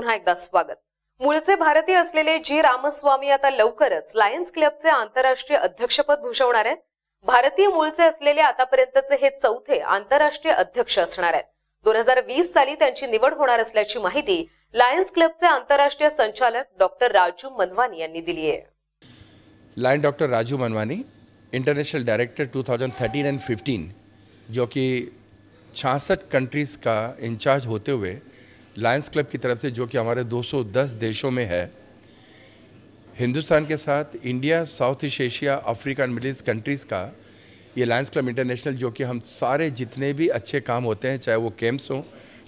पुन्हा एकदा स्वागत मूळचे भारतीय असलेले जी रामस्वामी आता लवकरच लायन्स क्लबचे आंतरराष्ट्रीय अध्यक्षपद भूषवणार आहेत भारतीय मूळचे असलेले आतापर्यंतचे हे चौथे आंतरराष्ट्रीय अध्यक्ष असणार आहेत दोन हजार वीस साली त्यांची निवड होणार असल्याची माहिती लायन्स क्लबचे आंतरराष्ट्रीय संचालक डॉक्टर राजू मनवानी यांनी दिली आहे lion doctor Raju Manwani international director to 2013 and fifteen जो कि छियासठ कंट्रीज़ का इंचार्ज होते हुए लायंस क्लब की तरफ से जो कि हमारे 210 देशों में है हिंदुस्तान के साथ India south east Asia Africa and middle countries का ये लायंस क्लब इंटरनेशनल जो कि हम सारे जितने भी अच्छे काम होते हैं चाहे वो कैंप्स हों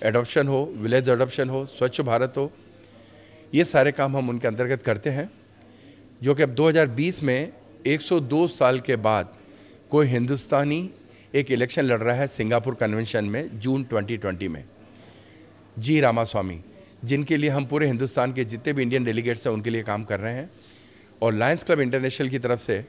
एडोप्शन हो विलेज एडोप्शन हो स्वच्छ भारत हो ये सारे काम हम उनके अंतर्गत करते हैं जो कि अब 2020 में 102 साल के बाद कोई हिंदुस्तानी एक इलेक्शन लड़ रहा है सिंगापुर कन्वेंशन में जून 2020 में जी रामास्वामी जिनके लिए हम पूरे हिंदुस्तान के जितने भी इंडियन डेलीगेट्स हैं उनके लिए काम कर रहे हैं और लायंस क्लब इंटरनेशनल की तरफ से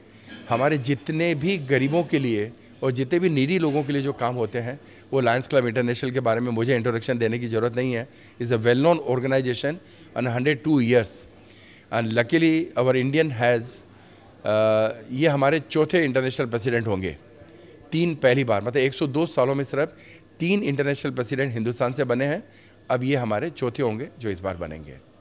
हमारे जितने भी गरीबों के लिए और जितने भी नीडी लोगों के लिए जो काम होते हैं वो लायंस क्लब इंटरनेशनल के बारे में मुझे इंट्रोडक्शन देने की ज़रूरत नहीं है is a well known organisation and hundred two years and luckily our Indian has ये हमारे चौथे इंटरनेशनल प्रेसिडेंट होंगे तीन पहली बार मतलब 102 सालों में सिर्फ तीन इंटरनेशनल प्रेसिडेंट हिंदुस्तान से बने हैं अब ये हमारे चौथे होंगे जो इस बार बनेंगे